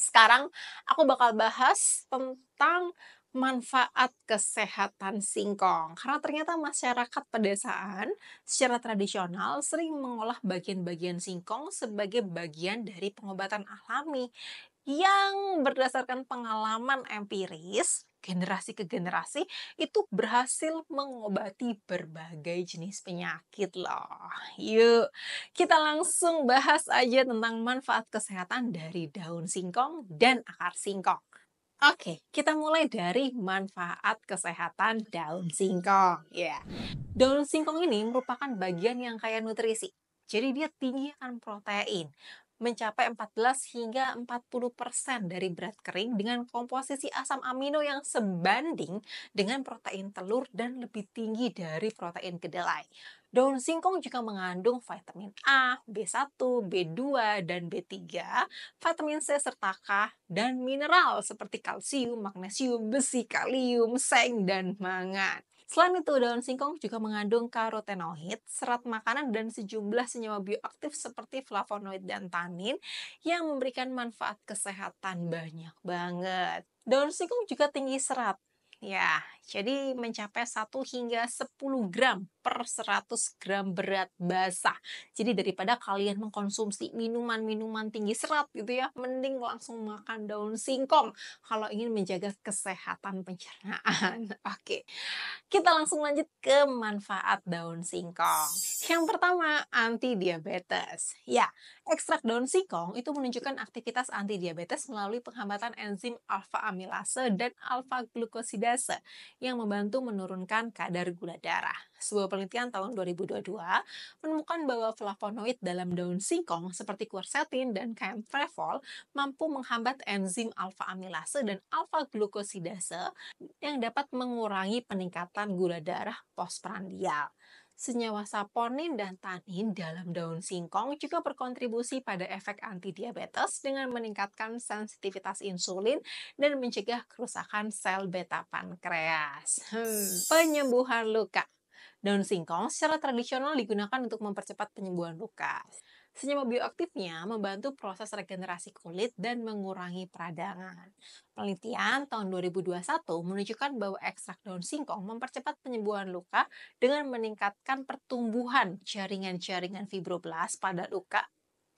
Sekarang aku bakal bahas tentang manfaat kesehatan singkong. Karena ternyata masyarakat pedesaan secara tradisional sering mengolah bagian-bagian singkong sebagai bagian dari pengobatan alami yang berdasarkan pengalaman empiris generasi ke generasi itu berhasil mengobati berbagai jenis penyakit loh. Yuk, kita langsung bahas aja tentang manfaat kesehatan dari daun singkong dan akar singkong. Oke, kita mulai dari manfaat kesehatan daun singkong. Ya, yeah. daun singkong ini merupakan bagian yang kaya nutrisi. Jadi dia tinggi akan protein, mencapai 14 hingga 40% dari berat kering dengan komposisi asam amino yang sebanding dengan protein telur dan lebih tinggi dari protein kedelai. Daun singkong juga mengandung vitamin A, B1, B2, dan B3, vitamin C serta K, dan mineral seperti kalsium, magnesium, besi, kalium, seng, dan mangan. Selain itu, daun singkong juga mengandung karotenoid, serat makanan dan sejumlah senyawa bioaktif seperti flavonoid dan tanin yang memberikan manfaat kesehatan banyak banget. Daun singkong juga tinggi serat, Ya, jadi mencapai 1 hingga 10 gram per 100 gram berat basah. Jadi daripada kalian mengkonsumsi minuman-minuman tinggi serat gitu ya, mending langsung makan daun singkong kalau ingin menjaga kesehatan pencernaan. Oke, kita langsung lanjut ke manfaat daun singkong. Yang pertama, anti-diabetes. Ya, ekstrak daun singkong itu menunjukkan aktivitas anti-diabetes melalui penghambatan enzim alfa-amilase dan alfa-glukosida biasa yang membantu menurunkan kadar gula darah. Sebuah penelitian tahun 2022 menemukan bahwa flavonoid dalam daun singkong seperti quercetin dan camphorol mampu menghambat enzim alfa amilase dan alfa glukosidase yang dapat mengurangi peningkatan gula darah postprandial. Senyawa saponin dan tanin dalam daun singkong juga berkontribusi pada efek anti diabetes dengan meningkatkan sensitivitas insulin dan mencegah kerusakan sel beta pankreas. Hmm. Penyembuhan luka Daun singkong secara tradisional digunakan untuk mempercepat penyembuhan luka. Senyawa bioaktifnya membantu proses regenerasi kulit dan mengurangi peradangan. Penelitian tahun 2021 menunjukkan bahwa ekstrak daun singkong mempercepat penyembuhan luka dengan meningkatkan pertumbuhan jaringan-jaringan fibroblas pada luka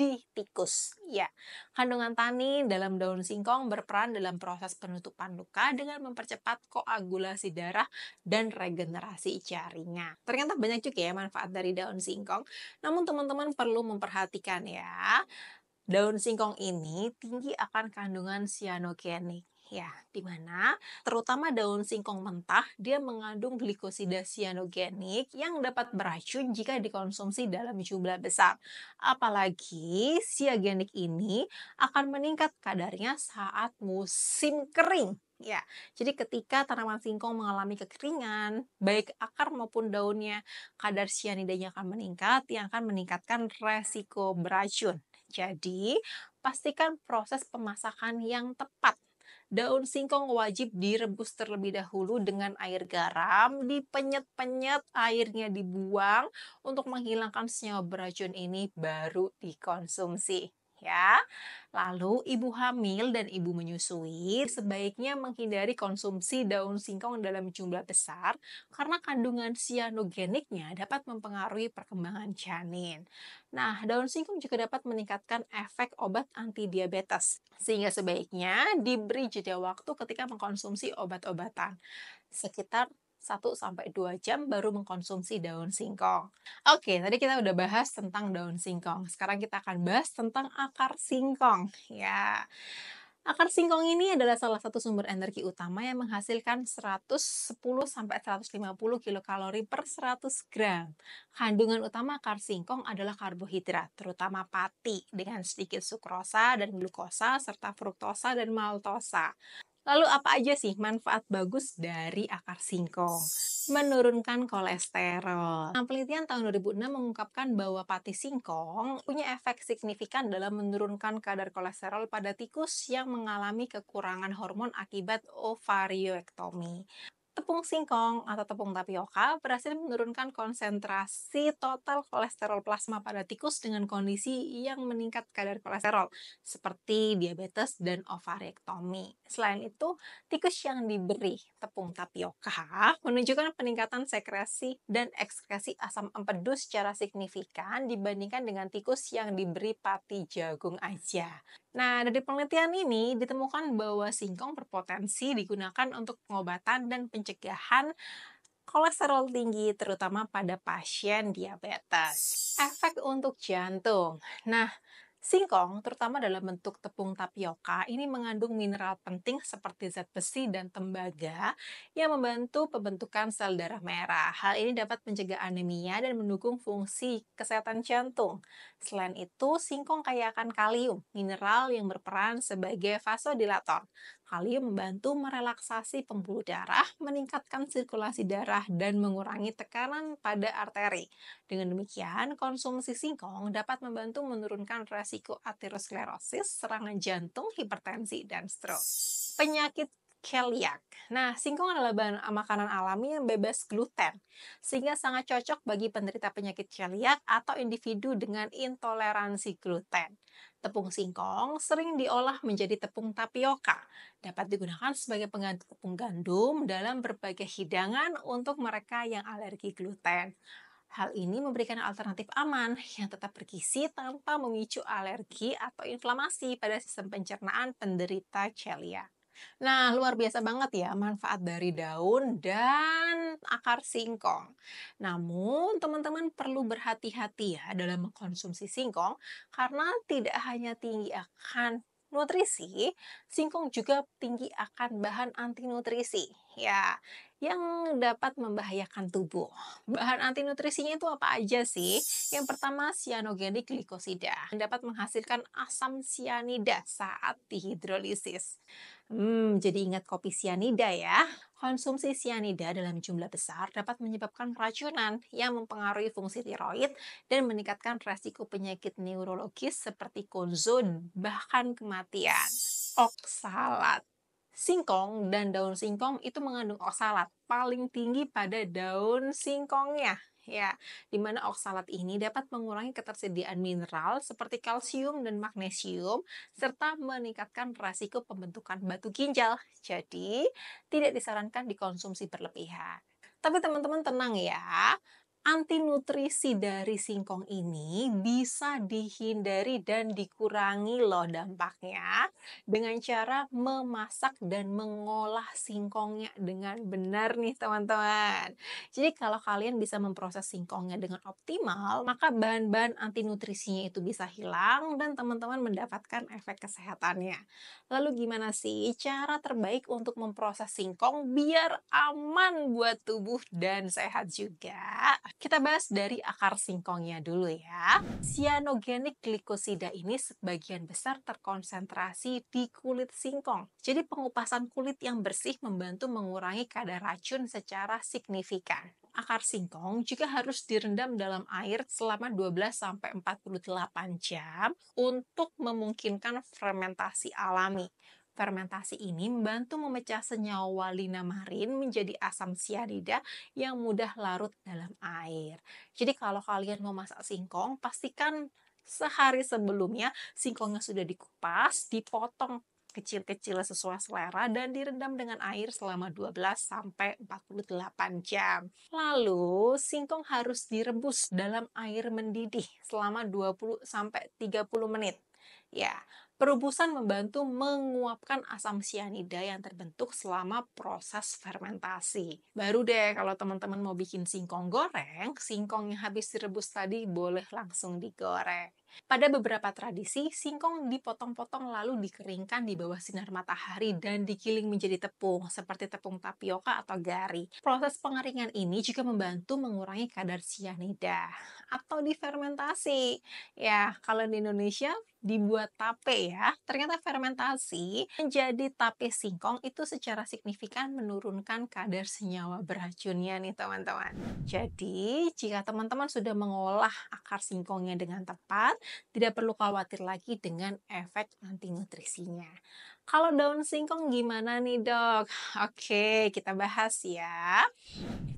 di tikus. Ya, kandungan tanin dalam daun singkong berperan dalam proses penutupan luka dengan mempercepat koagulasi darah dan regenerasi jaringan. Ternyata banyak juga ya manfaat dari daun singkong. Namun teman-teman perlu memperhatikan ya, daun singkong ini tinggi akan kandungan cyanogenic ya, di mana terutama daun singkong mentah dia mengandung glikosida sianogenik yang dapat beracun jika dikonsumsi dalam jumlah besar. Apalagi sianogenik ini akan meningkat kadarnya saat musim kering. Ya, jadi ketika tanaman singkong mengalami kekeringan, baik akar maupun daunnya, kadar sianidanya akan meningkat yang akan meningkatkan resiko beracun. Jadi, pastikan proses pemasakan yang tepat daun singkong wajib direbus terlebih dahulu dengan air garam, dipenyet-penyet, airnya dibuang untuk menghilangkan senyawa beracun ini baru dikonsumsi ya. Lalu ibu hamil dan ibu menyusui sebaiknya menghindari konsumsi daun singkong dalam jumlah besar karena kandungan sianogeniknya dapat mempengaruhi perkembangan janin. Nah, daun singkong juga dapat meningkatkan efek obat anti diabetes sehingga sebaiknya diberi jeda waktu ketika mengkonsumsi obat-obatan sekitar 1 sampai 2 jam baru mengkonsumsi daun singkong. Oke, tadi kita udah bahas tentang daun singkong. Sekarang kita akan bahas tentang akar singkong. Ya. Akar singkong ini adalah salah satu sumber energi utama yang menghasilkan 110 sampai 150 kilokalori per 100 gram. Kandungan utama akar singkong adalah karbohidrat, terutama pati dengan sedikit sukrosa dan glukosa serta fruktosa dan maltosa. Lalu apa aja sih manfaat bagus dari akar singkong? Menurunkan kolesterol. Nah, penelitian tahun 2006 mengungkapkan bahwa pati singkong punya efek signifikan dalam menurunkan kadar kolesterol pada tikus yang mengalami kekurangan hormon akibat ovarioektomi tepung singkong atau tepung tapioka berhasil menurunkan konsentrasi total kolesterol plasma pada tikus dengan kondisi yang meningkat kadar kolesterol seperti diabetes dan ovariektomi. Selain itu, tikus yang diberi tepung tapioka menunjukkan peningkatan sekresi dan ekskresi asam empedu secara signifikan dibandingkan dengan tikus yang diberi pati jagung aja. Nah, dari penelitian ini ditemukan bahwa singkong berpotensi digunakan untuk pengobatan dan pencegahan kolesterol tinggi, terutama pada pasien diabetes. Efek untuk jantung. Nah, Singkong, terutama dalam bentuk tepung tapioka, ini mengandung mineral penting seperti zat besi dan tembaga yang membantu pembentukan sel darah merah. Hal ini dapat mencegah anemia dan mendukung fungsi kesehatan jantung. Selain itu, singkong kaya akan kalium, mineral yang berperan sebagai vasodilator. Kalium membantu merelaksasi pembuluh darah, meningkatkan sirkulasi darah, dan mengurangi tekanan pada arteri. Dengan demikian, konsumsi singkong dapat membantu menurunkan resiko aterosklerosis, serangan jantung, hipertensi, dan stroke. Penyakit celiac. Nah, singkong adalah bahan makanan alami yang bebas gluten, sehingga sangat cocok bagi penderita penyakit celiac atau individu dengan intoleransi gluten. Tepung singkong sering diolah menjadi tepung tapioka, dapat digunakan sebagai pengganti tepung gandum dalam berbagai hidangan untuk mereka yang alergi gluten. Hal ini memberikan alternatif aman yang tetap bergizi tanpa memicu alergi atau inflamasi pada sistem pencernaan penderita celiac. Nah, luar biasa banget ya manfaat dari daun dan akar singkong. Namun, teman-teman perlu berhati-hati ya dalam mengkonsumsi singkong karena tidak hanya tinggi akan nutrisi, singkong juga tinggi akan bahan anti nutrisi Ya, yang dapat membahayakan tubuh. Bahan anti nutrisinya itu apa aja sih? Yang pertama, cyanogenic glikosida. Dapat menghasilkan asam sianida saat dihidrolisis. Hmm, jadi ingat kopi sianida ya. Konsumsi sianida dalam jumlah besar dapat menyebabkan racunan yang mempengaruhi fungsi tiroid dan meningkatkan resiko penyakit neurologis seperti konzon, bahkan kematian. Oksalat singkong dan daun singkong itu mengandung oksalat paling tinggi pada daun singkongnya ya Di mana oksalat ini dapat mengurangi ketersediaan mineral seperti kalsium dan magnesium serta meningkatkan resiko pembentukan batu ginjal jadi tidak disarankan dikonsumsi berlebihan tapi teman-teman tenang ya Anti nutrisi dari singkong ini bisa dihindari dan dikurangi loh dampaknya dengan cara memasak dan mengolah singkongnya dengan benar nih teman-teman. Jadi kalau kalian bisa memproses singkongnya dengan optimal, maka bahan-bahan anti nutrisinya itu bisa hilang dan teman-teman mendapatkan efek kesehatannya. Lalu gimana sih cara terbaik untuk memproses singkong biar aman buat tubuh dan sehat juga? Kita bahas dari akar singkongnya dulu ya. Cyanogenic glikosida ini sebagian besar terkonsentrasi di kulit singkong. Jadi pengupasan kulit yang bersih membantu mengurangi kadar racun secara signifikan akar singkong juga harus direndam dalam air selama 12-48 jam untuk memungkinkan fermentasi alami. Fermentasi ini membantu memecah senyawa linamarin menjadi asam sianida yang mudah larut dalam air. Jadi kalau kalian mau masak singkong, pastikan sehari sebelumnya singkongnya sudah dikupas, dipotong kecil-kecil sesuai selera dan direndam dengan air selama 12 sampai 48 jam. Lalu, singkong harus direbus dalam air mendidih selama 20 sampai 30 menit. Ya, Perubusan membantu menguapkan asam sianida yang terbentuk selama proses fermentasi. Baru deh kalau teman-teman mau bikin singkong goreng, singkong yang habis direbus tadi boleh langsung digoreng. Pada beberapa tradisi, singkong dipotong-potong lalu dikeringkan di bawah sinar matahari dan digiling menjadi tepung, seperti tepung tapioka atau gari. Proses pengeringan ini juga membantu mengurangi kadar sianida atau difermentasi. Ya, kalau di Indonesia dibuat tape ya. Ternyata fermentasi menjadi tape singkong itu secara signifikan menurunkan kadar senyawa beracunnya nih teman-teman. Jadi, jika teman-teman sudah mengolah akar singkongnya dengan tepat, tidak perlu khawatir lagi dengan efek anti nutrisinya. Kalau daun singkong gimana nih dok? Oke, kita bahas ya.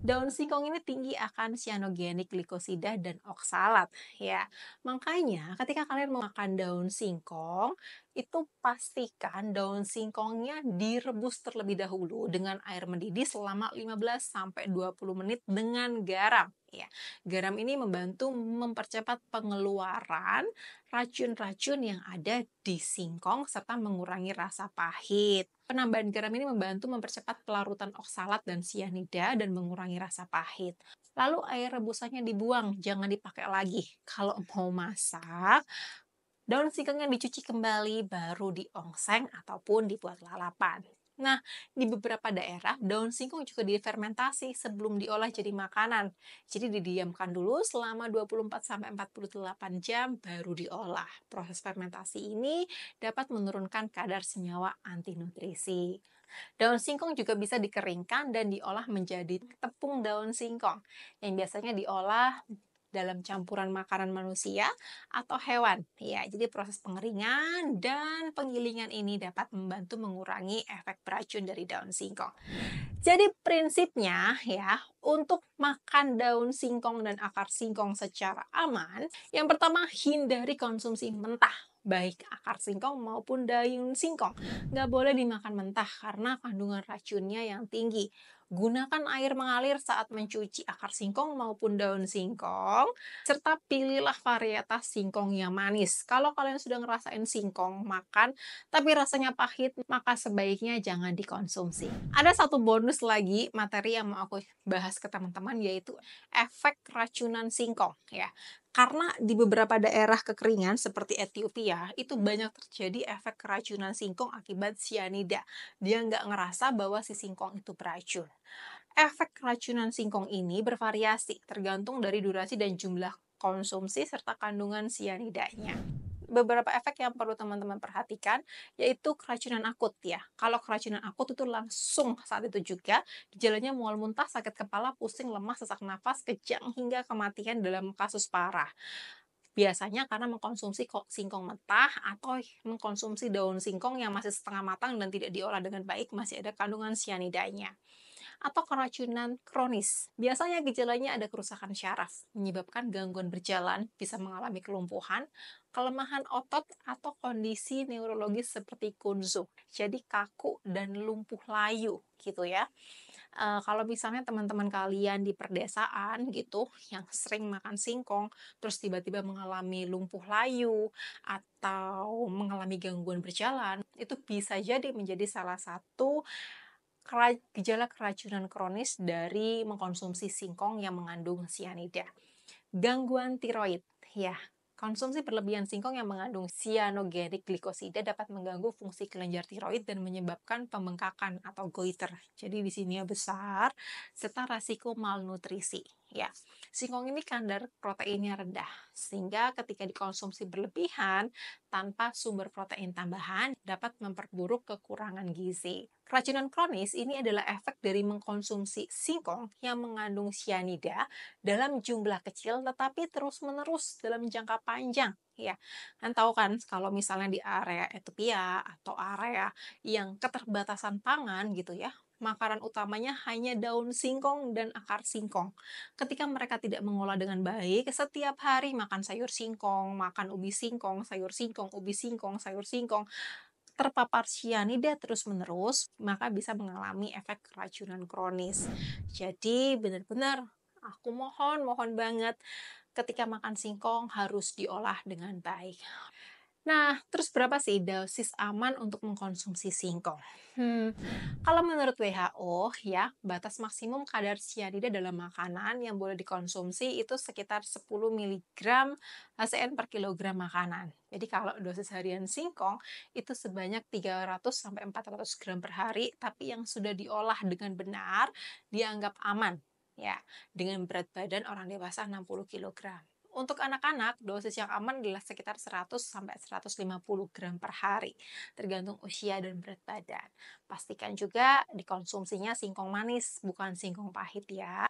Daun singkong ini tinggi akan cyanogenik glikosida dan oksalat ya. Makanya ketika kalian mau makan daun singkong, itu pastikan daun singkongnya direbus terlebih dahulu dengan air mendidih selama 15 sampai 20 menit dengan garam ya. Garam ini membantu mempercepat pengeluaran racun-racun yang ada di singkong serta mengurangi rasa pahit. Penambahan garam ini membantu mempercepat pelarutan oksalat dan sianida dan mengurangi rasa pahit. Lalu air rebusannya dibuang, jangan dipakai lagi. Kalau mau masak, Daun singkong yang dicuci kembali baru diongseng ataupun dibuat lalapan. Nah, di beberapa daerah, daun singkong juga difermentasi sebelum diolah jadi makanan. Jadi didiamkan dulu selama 24-48 jam baru diolah. Proses fermentasi ini dapat menurunkan kadar senyawa antinutrisi. Daun singkong juga bisa dikeringkan dan diolah menjadi tepung daun singkong yang biasanya diolah dalam campuran makanan manusia atau hewan. Ya, jadi proses pengeringan dan penggilingan ini dapat membantu mengurangi efek beracun dari daun singkong. Jadi prinsipnya ya, untuk makan daun singkong dan akar singkong secara aman, yang pertama hindari konsumsi mentah baik akar singkong maupun daun singkong. Nggak boleh dimakan mentah karena kandungan racunnya yang tinggi. Gunakan air mengalir saat mencuci akar singkong maupun daun singkong, serta pilihlah varietas singkong yang manis. Kalau kalian sudah ngerasain singkong makan, tapi rasanya pahit, maka sebaiknya jangan dikonsumsi. Ada satu bonus lagi materi yang mau aku bahas ke teman-teman, yaitu efek racunan singkong. ya karena di beberapa daerah kekeringan seperti Ethiopia itu banyak terjadi efek keracunan singkong akibat sianida. Dia nggak ngerasa bahwa si singkong itu beracun. Efek keracunan singkong ini bervariasi tergantung dari durasi dan jumlah konsumsi serta kandungan sianidanya beberapa efek yang perlu teman-teman perhatikan yaitu keracunan akut ya. Kalau keracunan akut itu langsung saat itu juga gejalanya mual muntah, sakit kepala, pusing, lemah, sesak nafas, kejang hingga kematian dalam kasus parah biasanya karena mengkonsumsi singkong mentah atau mengkonsumsi daun singkong yang masih setengah matang dan tidak diolah dengan baik masih ada kandungan sianidanya atau keracunan kronis. Biasanya gejalanya ada kerusakan syaraf, menyebabkan gangguan berjalan, bisa mengalami kelumpuhan, kelemahan otot, atau kondisi neurologis seperti kunzu. Jadi kaku dan lumpuh layu gitu ya. E, kalau misalnya teman-teman kalian di perdesaan gitu, yang sering makan singkong, terus tiba-tiba mengalami lumpuh layu, atau mengalami gangguan berjalan, itu bisa jadi menjadi salah satu gejala keracunan kronis dari mengkonsumsi singkong yang mengandung sianida. Gangguan tiroid, ya. Konsumsi berlebihan singkong yang mengandung cyanogenic glikosida dapat mengganggu fungsi kelenjar tiroid dan menyebabkan pembengkakan atau goiter. Jadi di sini ya besar, serta risiko malnutrisi ya. Singkong ini kadar proteinnya rendah, sehingga ketika dikonsumsi berlebihan tanpa sumber protein tambahan dapat memperburuk kekurangan gizi. Keracunan kronis ini adalah efek dari mengkonsumsi singkong yang mengandung cyanida dalam jumlah kecil tetapi terus-menerus dalam jangka panjang ya. Kan tahu kan kalau misalnya di area Ethiopia atau area yang keterbatasan pangan gitu ya, makanan utamanya hanya daun singkong dan akar singkong. Ketika mereka tidak mengolah dengan baik, setiap hari makan sayur singkong, makan ubi singkong, sayur singkong, ubi singkong, sayur singkong, terpapar cyanida terus-menerus, maka bisa mengalami efek keracunan kronis. Jadi benar-benar aku mohon, mohon banget ketika makan singkong harus diolah dengan baik. Nah, terus berapa sih dosis aman untuk mengkonsumsi singkong? Hmm, kalau menurut WHO ya, batas maksimum kadar sianida dalam makanan yang boleh dikonsumsi itu sekitar 10 mg HCN per kilogram makanan. Jadi kalau dosis harian singkong itu sebanyak 300 sampai 400 gram per hari, tapi yang sudah diolah dengan benar dianggap aman ya dengan berat badan orang dewasa 60 kg. Untuk anak-anak, dosis yang aman adalah sekitar 100 sampai 150 gram per hari, tergantung usia dan berat badan. Pastikan juga dikonsumsinya singkong manis, bukan singkong pahit ya.